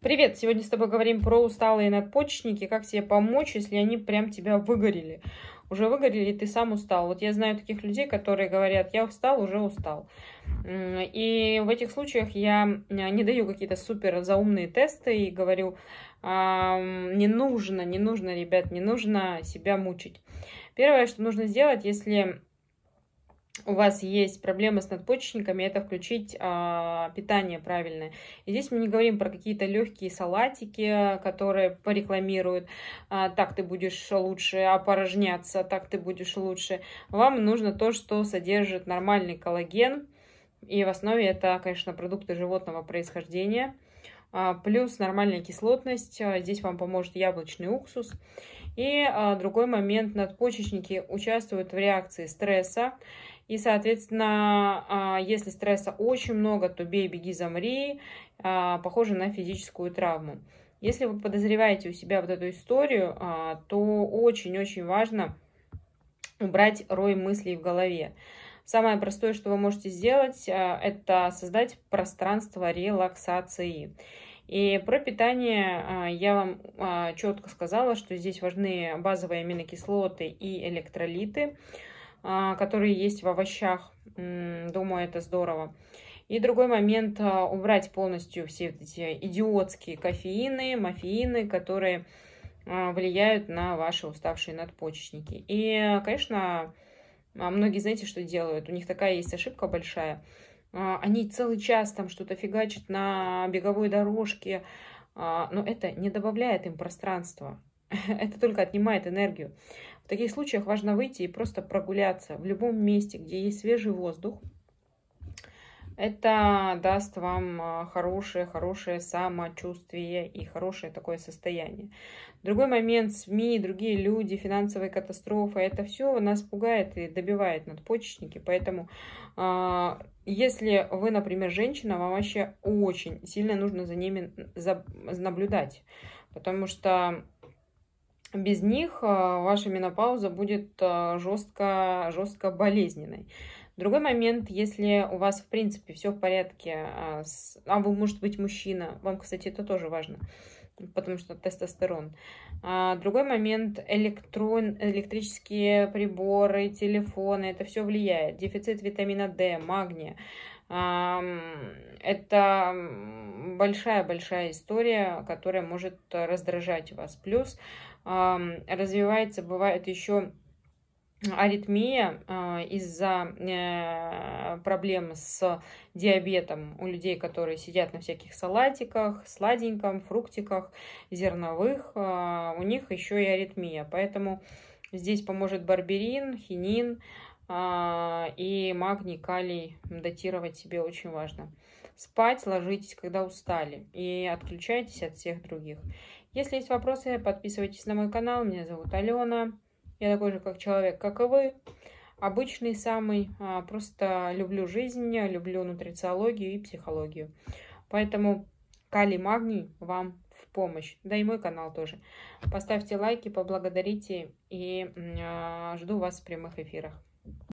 Привет! Сегодня с тобой говорим про усталые надпочечники, как тебе помочь, если они прям тебя выгорели. Уже выгорели, и ты сам устал. Вот я знаю таких людей, которые говорят, я устал, уже устал. И в этих случаях я э, не даю какие-то супер заумные тесты и говорю, «А, не нужно, не нужно, ребят, не нужно себя мучить. Первое, что нужно сделать, если у вас есть проблемы с надпочечниками, это включить а, питание правильное. И здесь мы не говорим про какие-то легкие салатики, которые порекламируют, а, так ты будешь лучше опорожняться, так ты будешь лучше. Вам нужно то, что содержит нормальный коллаген, и в основе это, конечно, продукты животного происхождения – а, плюс нормальная кислотность. А, здесь вам поможет яблочный уксус. И а, другой момент, надпочечники участвуют в реакции стресса. И, соответственно, если стресса очень много, то бей, беги, замри, похоже на физическую травму. Если вы подозреваете у себя вот эту историю, то очень-очень важно убрать рой мыслей в голове. Самое простое, что вы можете сделать, а, это создать пространство релаксации. И про питание а, я вам а, четко сказала, что здесь важны базовые аминокислоты и электролиты, которые есть в овощах. Думаю, это здорово. И другой момент – убрать полностью все эти идиотские кофеины, мафеины, которые влияют на ваши уставшие надпочечники. И, конечно, а многие, знаете, что делают? У них такая есть ошибка большая. А, они целый час там что-то фигачат на беговой дорожке, а, но это не добавляет им пространства. Это только отнимает энергию. В таких случаях важно выйти и просто прогуляться в любом месте, где есть свежий воздух, это даст вам хорошее-хорошее а, самочувствие и хорошее такое состояние. Другой момент, СМИ, другие люди, финансовые катастрофы, это все нас пугает и добивает надпочечники. Поэтому, а, если вы, например, женщина, вам вообще очень сильно нужно за ними наблюдать. Потому что без них а, ваша менопауза будет а, жестко, жестко болезненной. Другой момент, если у вас, в принципе, все в порядке, а, а вы, может быть, мужчина, вам, кстати, это тоже важно, потому что тестостерон. Другой момент, электрон, электрические приборы, телефоны, это все влияет. Дефицит витамина D, магния. Это большая-большая история, которая может раздражать вас. Плюс развивается, бывает еще аритмия а, из-за э, проблем с диабетом у людей, которые сидят на всяких салатиках, сладеньком, фруктиках, зерновых, а, у них еще и аритмия. Поэтому здесь поможет барберин, хинин а, и магний, калий датировать себе очень важно. Спать ложитесь, когда устали, и отключайтесь от всех других. Если есть вопросы, подписывайтесь на мой канал. Меня зовут Алена. Я такой же как человек, как и вы. Обычный самый. А, просто люблю жизнь, люблю нутрициологию и психологию. Поэтому калий, магний вам в помощь. Да и мой канал тоже. Поставьте лайки, поблагодарите и а, жду вас в прямых эфирах.